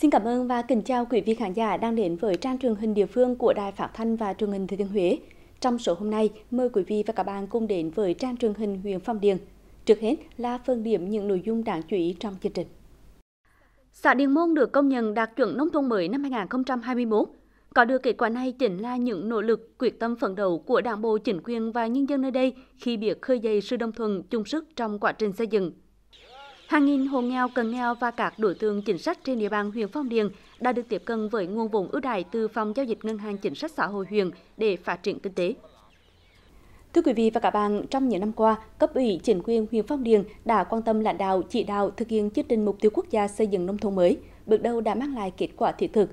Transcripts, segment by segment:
Xin cảm ơn và kính chào quý vị khán giả đang đến với trang truyền hình địa phương của Đài Phát thanh và Truyền hình Thừa Thiên Huế. Trong số hôm nay, mời quý vị và các bạn cùng đến với trang truyền hình huyện Phong Điền. Trước hết là phân điểm những nội dung đáng chú ý trong chương trình. Xã Điền Môn được công nhận đạt chuẩn nông thôn mới năm 2021. Có được kết quả này chính là những nỗ lực, quyết tâm phấn đấu của Đảng bộ, chính quyền và nhân dân nơi đây khi biết khơi dậy sự đồng thuận chung sức trong quá trình xây dựng, Hàng nghìn hộ nghèo, cần nghèo và các đối tượng chính sách trên địa bàn huyện Phong Điền đã được tiếp cận với nguồn vốn ưu đãi từ Phòng Giao dịch Ngân hàng Chính sách Xã hội huyện để phát triển kinh tế. Thưa quý vị và các bạn, trong những năm qua, cấp ủy chính quyền huyện Phong Điền đã quan tâm lãnh đạo, chỉ đạo thực hiện chương trình mục tiêu quốc gia xây dựng nông thôn mới, bước đầu đã mang lại kết quả thiết thực.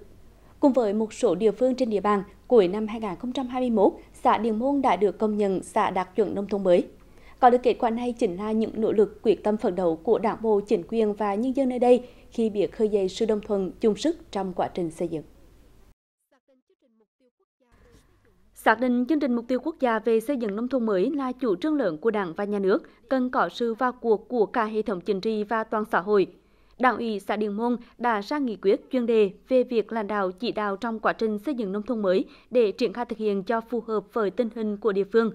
Cùng với một số địa phương trên địa bàn, cuối năm 2021, xã Điền Môn đã được công nhận xã đạt chuẩn nông thôn mới có được kết quả này chính là những nỗ lực quyết tâm phấn đấu của đảng bộ chính quyền và nhân dân nơi đây khi biết khơi dậy sự đồng thuận chung sức trong quá trình xây dựng Xác định chương trình mục tiêu quốc gia về xây dựng nông thôn mới là chủ trương lớn của Đảng và Nhà nước, cần có sự vào cuộc của cả hệ thống chính trị và toàn xã hội. Đảng ủy xã Điền Môn đã ra nghị quyết chuyên đề về việc lãnh đạo chỉ đạo trong quá trình xây dựng nông thôn mới để triển khai thực hiện cho phù hợp với tình hình của địa phương.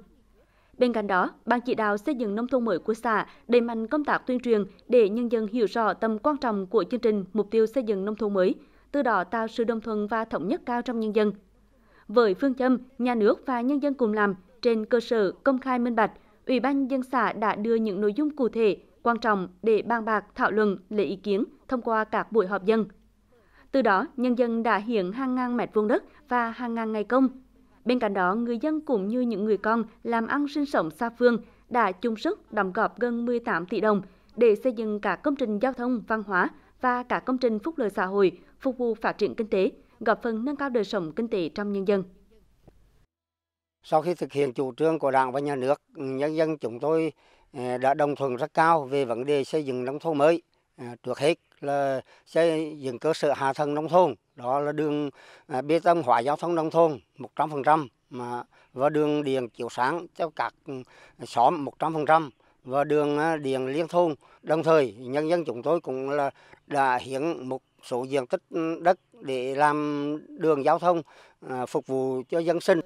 Bên cạnh đó, Ban chỉ đạo xây dựng nông thôn mới của xã đẩy mạnh công tác tuyên truyền để nhân dân hiểu rõ tầm quan trọng của chương trình mục tiêu xây dựng nông thôn mới, từ đó tạo sự đồng thuận và thống nhất cao trong nhân dân. Với phương châm nhà nước và nhân dân cùng làm trên cơ sở công khai minh bạch, Ủy ban dân xã đã đưa những nội dung cụ thể, quan trọng để bàn bạc, thảo luận, lấy ý kiến thông qua các buổi họp dân. Từ đó, nhân dân đã hiến hàng ngàn mét vuông đất và hàng ngàn ngày công Bên cạnh đó, người dân cũng như những người con làm ăn sinh sống xa phương đã chung sức đóng góp gần 18 tỷ đồng để xây dựng cả công trình giao thông, văn hóa và cả công trình phúc lợi xã hội phục vụ phát triển kinh tế, góp phần nâng cao đời sống kinh tế trong nhân dân. Sau khi thực hiện chủ trương của Đảng và Nhà nước, nhân dân chúng tôi ờ, đã đồng thuận rất cao về vấn đề xây dựng nông thôn mới. Ờ, trước hết, là xây dựng cơ sở hạ tầng nông thôn đó là đường à, bê tông hóa giao thông nông thôn 100% mà và đường điện chiếu sáng cho các ừ, xóm 100% và đường à, điện liên thôn đồng thời nhân dân chúng tôi cũng là đã hiến một số diện tích ừ, đất để làm đường giao thông à, phục vụ cho dân sinh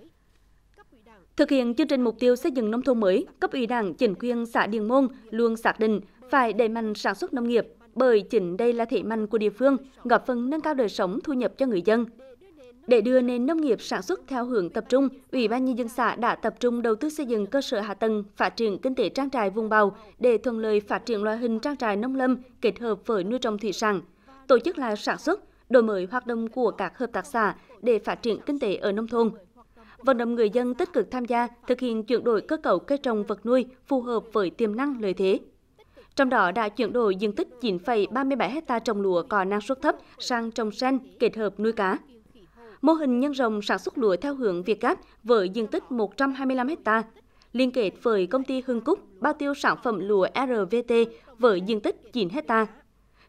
Thực hiện chương trình mục tiêu xây dựng nông thôn mới, cấp ủy Đảng, chính quyền xã Điền Môn luôn xác định phải đẩy mạnh sản xuất nông nghiệp, bởi chính đây là thế mạnh của địa phương, góp phần nâng cao đời sống thu nhập cho người dân. Để đưa nền nông nghiệp sản xuất theo hướng tập trung, Ủy ban Nhân dân xã đã tập trung đầu tư xây dựng cơ sở hạ tầng, phát triển kinh tế trang trại vùng bào để thuận lợi phát triển loại hình trang trại nông lâm kết hợp với nuôi trồng thủy sản, tổ chức lại sản xuất, đổi mới hoạt động của các hợp tác xã để phát triển kinh tế ở nông thôn. Vận động người dân tích cực tham gia, thực hiện chuyển đổi cơ cấu cây trồng vật nuôi phù hợp với tiềm năng lợi thế trong đó đã chuyển đổi diện tích chín phẩy ba mươi bảy héc trồng lúa có năng suất thấp sang trồng sen kết hợp nuôi cá mô hình nhân rộng sản xuất lúa theo hướng việt gáp với diện tích một trăm hai mươi lăm héc liên kết với công ty Hưng Cúc bao tiêu sản phẩm lúa RVT với diện tích 9 hecta.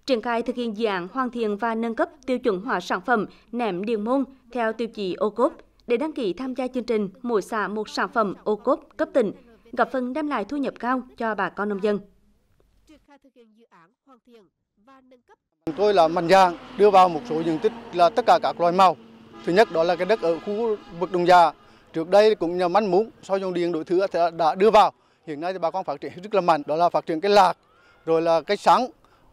Triển khai thực hiện dự án hoàn thiện và nâng cấp tiêu chuẩn hóa sản phẩm nệm điền môn theo tiêu chí ô cốp để đăng ký tham gia chương trình mỗi xã một sản phẩm ô cốp cấp tỉnh, góp phần đem lại thu nhập cao cho bà con nông dân. Chúng tôi là mạnh dạng đưa vào một số diện tích là tất cả các loài màu. Thứ nhất đó là cái đất ở khu vực đồng già. Trước đây cũng nhà mắn muốn sau dòng điện đổi thứ đã đưa vào. Hiện nay thì bà con phát triển rất là mạnh, đó là phát triển cái lạc, rồi là cái sáng,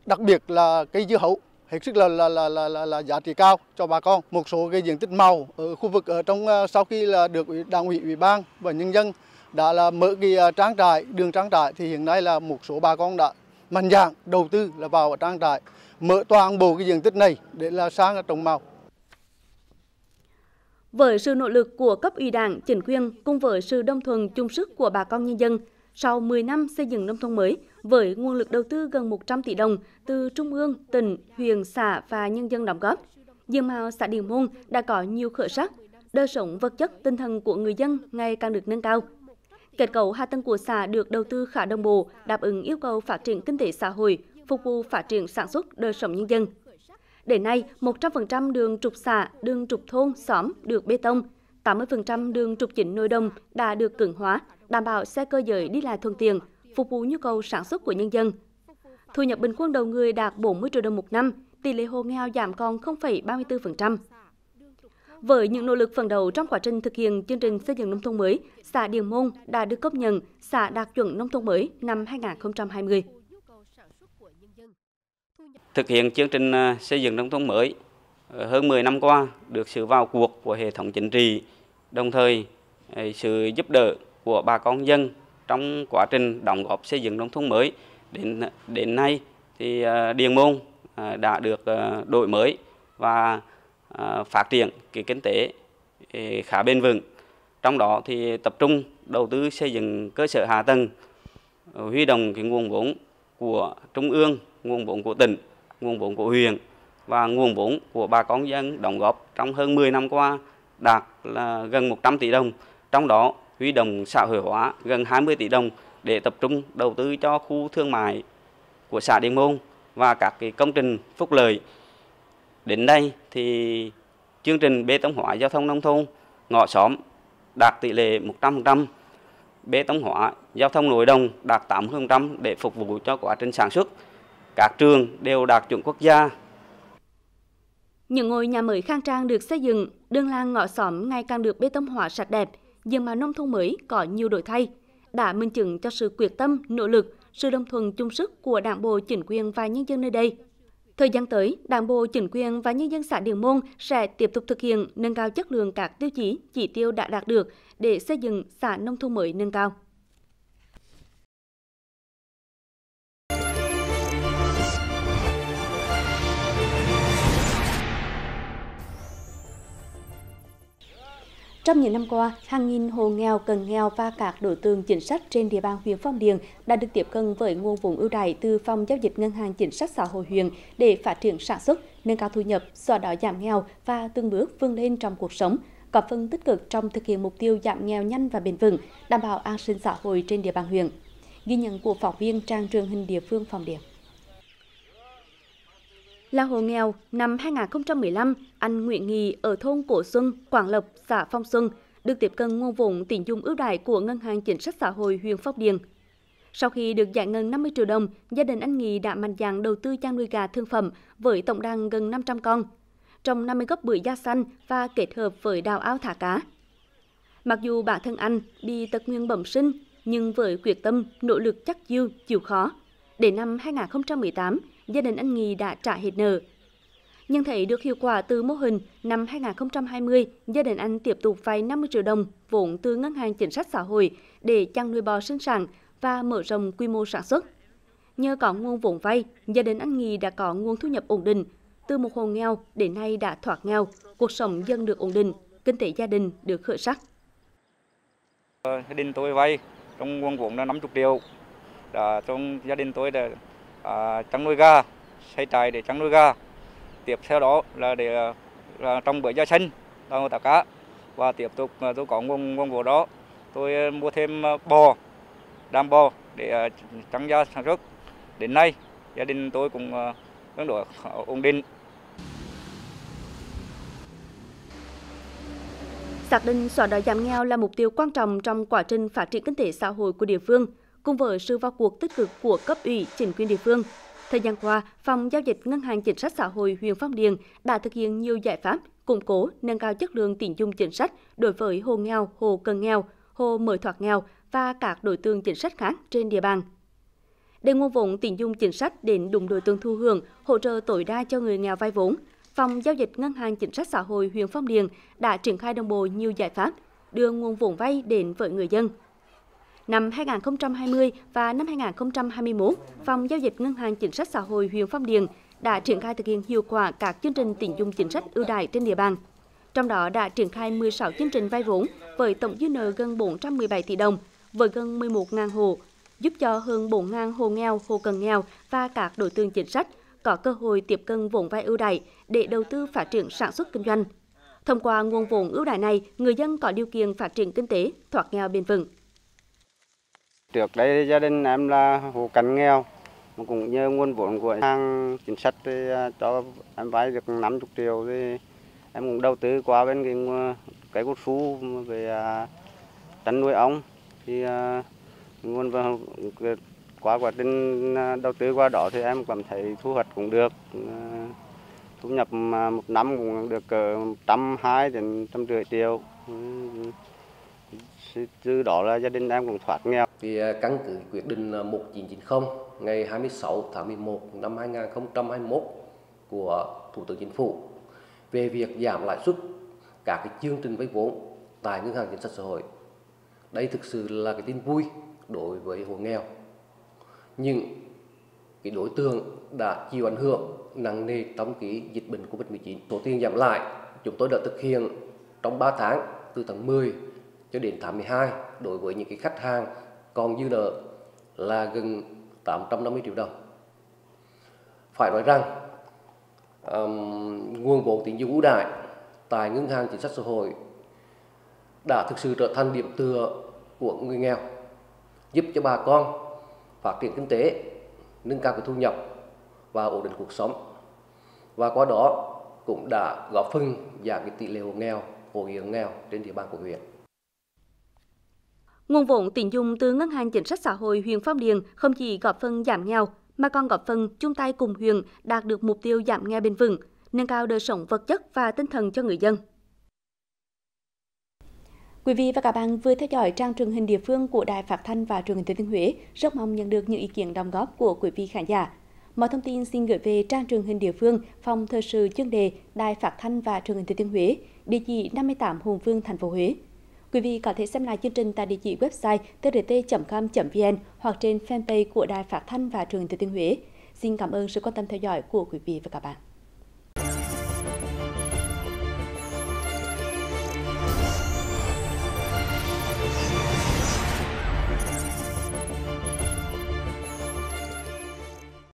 đặc biệt là cây dưa hấu hết sức là là, là là là là giá trị cao cho bà con. Một số cái diện tích màu ở khu vực ở trong ờ, sau khi là được đảng ủy ủy ban và nhân dân đã là mở cái ờ, trang trại, đường trang trại thì hiện nay là một số bà con đã mạnh dạng đầu tư là vào ở trang trại mở toàn bộ cái diện tích này để là sang là trồng màu. Với sự nỗ lực của cấp ủy đảng, chính quyền cùng với sự đồng thuận chung sức của bà con nhân dân, sau 10 năm xây dựng nông thôn mới với nguồn lực đầu tư gần 100 tỷ đồng từ trung ương, tỉnh, huyện, xã và nhân dân đóng góp, diện mạo xã Điền Môn đã có nhiều khởi sắc, đời sống vật chất, tinh thần của người dân ngày càng được nâng cao. Kết cấu hạ tầng của xã được đầu tư khá đồng bộ, đáp ứng yêu cầu phát triển kinh tế xã hội, phục vụ phát triển sản xuất đời sống nhân dân. Đến nay, 100% đường trục xã, đường trục thôn, xóm được bê tông, 80% đường trục chính nội đồng đã được cứng hóa, đảm bảo xe cơ giới đi lại thuận tiện, phục vụ nhu cầu sản xuất của nhân dân. Thu nhập bình quân đầu người đạt 40 triệu đồng một năm, tỷ lệ hộ nghèo giảm còn 0,34%. Với những nỗ lực phần đầu trong quá trình thực hiện chương trình xây dựng nông thôn mới, xã Điền Môn đã được công nhận xã đạt chuẩn nông thôn mới năm 2020. Thực hiện chương trình à, xây dựng nông thôn mới ờ, hơn 10 năm qua được sự vào cuộc của hệ thống chính trị, đồng thời ờ, sự giúp đỡ của bà con dân trong quá trình đóng góp xây dựng nông thôn mới đến đến nay thì à, Điền Môn à, đã được ờ, đổi mới và À, phát triển cái kinh tế à, khá bền vững. Trong đó thì tập trung đầu tư xây dựng cơ sở hạ tầng, à, huy động cái nguồn vốn của trung ương, nguồn vốn của tỉnh, nguồn vốn của huyện và nguồn vốn của bà con dân đóng góp trong hơn 10 năm qua đạt là gần 100 tỷ đồng. Trong đó huy động xã hội hóa gần 20 tỷ đồng để tập trung đầu tư cho khu thương mại của xã Điền Môn và các cái công trình phúc lợi Đến đây thì chương trình bê tông hóa giao thông nông thôn ngõ xóm đạt tỷ lệ 100%, bê tông hóa giao thông nội đồng đạt 80% để phục vụ cho quá trình sản xuất. Các trường đều đạt chuẩn quốc gia. Những ngôi nhà mới khang trang được xây dựng, đường làng ngõ xóm ngày càng được bê tông hóa sạch đẹp, nhưng mà nông thôn mới có nhiều đổi thay, đã minh chứng cho sự quyết tâm, nỗ lực, sự đồng thuận chung sức của Đảng bộ, chính quyền và nhân dân nơi đây. Thời gian tới, Đảng bộ, chính quyền và nhân dân xã Điền Môn sẽ tiếp tục thực hiện nâng cao chất lượng các tiêu chí, chỉ tiêu đã đạt được để xây dựng xã nông thôn mới nâng cao. Trong những năm qua, hàng nghìn hộ nghèo, cần nghèo và các đối tượng chính sách trên địa bàn huyện Phong Điền đã được tiếp cận với nguồn vốn ưu đãi từ Phòng Giao dịch Ngân hàng Chính sách Xã hội huyện để phát triển sản xuất, nâng cao thu nhập, xóa đói giảm nghèo và từng bước vươn lên trong cuộc sống, góp phần tích cực trong thực hiện mục tiêu giảm nghèo nhanh và bền vững, đảm bảo an sinh xã hội trên địa bàn huyện. Ghi nhận của phóng viên trang truyền hình địa phương Phong Điền. Là hộ nghèo, năm 2015, anh Nguyễn Nghị ở thôn Cổ Xuân, Quảng Lộc, xã Phong Xuân được tiếp cận nguồn vốn tín dụng ưu đại của Ngân hàng Chính sách Xã hội huyện Phong Điền. Sau khi được giải ngân 50 triệu đồng, gia đình anh Nghị đã mạnh dạn đầu tư chăn nuôi gà thương phẩm với tổng đàn gần 500 con, trồng 50 gốc bưởi da xanh và kết hợp với đào ao thả cá. Mặc dù bản thân anh bị tật nguyên bẩm sinh, nhưng với quyết tâm, nỗ lực chắc dư chịu khó, để năm 2018, gia đình anh Nghị đã trả hết nợ. Nhận thấy được hiệu quả từ mô hình, năm 2020, gia đình anh tiếp tục vay 50 triệu đồng vốn từ Ngân hàng Chính sách Xã hội để chăn nuôi bò sinh sản và mở rộng quy mô sản xuất. Nhờ có nguồn vốn vay, gia đình anh Nghị đã có nguồn thu nhập ổn định. Từ một hộ nghèo đến nay đã thoát nghèo, cuộc sống dân được ổn định, kinh tế gia đình được khởi sắc. Gia đình tôi vay trong nguồn vốn là 50 triệu. Đã, trong gia đình tôi đã à, chăn nuôi gà, xây trại để chăn nuôi gà. Tiếp theo đó là để là trong bữa gia sinh là thả cá và tiếp tục à, tôi có nguồn nguồn vốn đó tôi à, mua thêm à, bò, đam bò để chăn gia sản xuất. Đến nay gia đình tôi cũng tương đối ổn định. Xác định xóa đói giảm nghèo là mục tiêu quan trọng trong quá trình phát triển kinh tế xã hội của địa phương – cùng với sự vào cuộc tích cực của cấp ủy, chính quyền địa phương. Thời gian qua, Phòng Giao dịch Ngân hàng Chính sách Xã hội huyện Phong Điền đã thực hiện nhiều giải pháp củng cố, nâng cao chất lượng tín dụng chính sách đối với hộ nghèo, hộ cận nghèo, hộ mới thoát nghèo và các đối tượng chính sách khác trên địa bàn. Để nguồn vốn tín dụng chính sách đến đúng đối tượng thu hưởng, hỗ trợ tối đa cho người nghèo vay vốn, Phòng Giao dịch Ngân hàng Chính sách Xã hội huyện Phong Điền đã triển khai đồng bộ nhiều giải pháp đưa nguồn vốn vay đến với người dân. Năm 2020 và năm 2021, Phòng Giao dịch Ngân hàng Chính sách Xã hội huyện Phong Điền đã triển khai thực hiện hiệu quả các chương trình tín dụng chính sách ưu đại trên địa bàn. Trong đó đã triển khai 16 chương trình vay vốn với tổng dư nợ gần 417 tỷ đồng, với gần 11.000 hộ, giúp cho hơn 4.000 hộ nghèo, hộ cần nghèo và các đối tượng chính sách có cơ hội tiếp cận vốn vay ưu đại để đầu tư phát triển sản xuất kinh doanh. Thông qua nguồn vốn ưu đại này, người dân có điều kiện phát triển kinh tế, thoát nghèo bền vững. Trước đây gia đình em là hộ cận nghèo, cũng như nguồn vốn của hàng chính sách thì à, cho em vay được 50 triệu thì em cũng đầu tư qua bên cái cái cốt xu về à, chăn nuôi ong thì à, nguồn vào qua quá trình đầu tư qua đó thì em cảm thấy thu hoạch cũng được thu nhập một năm cũng được cỡ trăm hai đến trăm rưỡi triệu ừ, ừ từ đó là gia đình em cũng thoát nghèo. Thì à, căn cứ quyết định 1990 à, ngày 26 tháng 11 năm 2021 của Thủ tướng Chính phủ về việc giảm lãi suất các cái chương trình vay vốn tại ngân hàng chính sách xã hội. Đây thực sự là cái tin vui đối với hộ nghèo. Nhưng cái đối tượng đã chịu ảnh hưởng nặng nề trong cái dịch bệnh Covid-19. Số tiền giảm lại chúng tôi đã thực hiện trong 3 tháng từ tháng 10 cho đến tháng 12 đối với những cái khách hàng còn dư nợ là gần 850 triệu đồng. Phải nói rằng um, nguồn vốn tín dụng ưu đại tại ngân hàng chính sách xã hội đã thực sự trở thành điểm tựa của người nghèo, giúp cho bà con phát triển kinh tế, nâng cao cái thu nhập và ổn định cuộc sống. Và qua đó cũng đã góp phần giảm cái tỷ lệ hộ nghèo, hộ nghèo nghèo trên địa bàn của huyện. Nguồn vốn tín dụng từ Ngân hàng Chính sách Xã hội huyện Phong Điền không chỉ góp phần giảm nghèo mà còn góp phần chung tay cùng huyện đạt được mục tiêu giảm nghèo bền vững, nâng cao đời sống vật chất và tinh thần cho người dân. Quý vị và các bạn vừa theo dõi trang truyền hình địa phương của Đài Phát thanh và Truyền hình Thừa Thiên Huế, rất mong nhận được những ý kiến đóng góp của quý vị khán giả. Mọi thông tin xin gửi về trang truyền hình địa phương, phòng thời sự chuyên đề Đài Phát thanh và Truyền hình Thừa Thiên Huế, địa chỉ 58 Hùng Vương, thành phố Huế. Quý vị có thể xem lại chương trình tại địa chỉ website trt.com.vn hoặc trên fanpage của Đài Phát thanh và Truyền hình Thừa Thiên Huế. Xin cảm ơn sự quan tâm theo dõi của quý vị và các bạn.